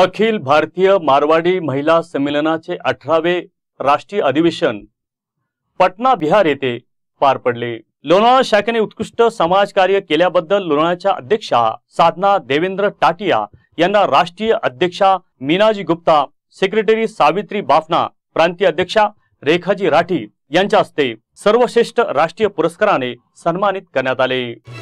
अखिल भारतीय मारवाडी महिला संमेलनाचे अठरावे राष्ट्रीय अधिवेशन पटना बिहार येथे पार पडले लोणावळा शाखेने उत्कृष्ट समाजकार्य केल्याबद्दल लोणावळ्याच्या अध्यक्षा साधना देवेंद्र टाटिया यांना राष्ट्रीय अध्यक्षा मीनाजी गुप्ता सेक्रेटरी सावित्री बाफना प्रांतीय अध्यक्षा रेखाजी राठी यांच्या हस्ते सर्वश्रेष्ठ राष्ट्रीय पुरस्काराने सन्मानित करण्यात आले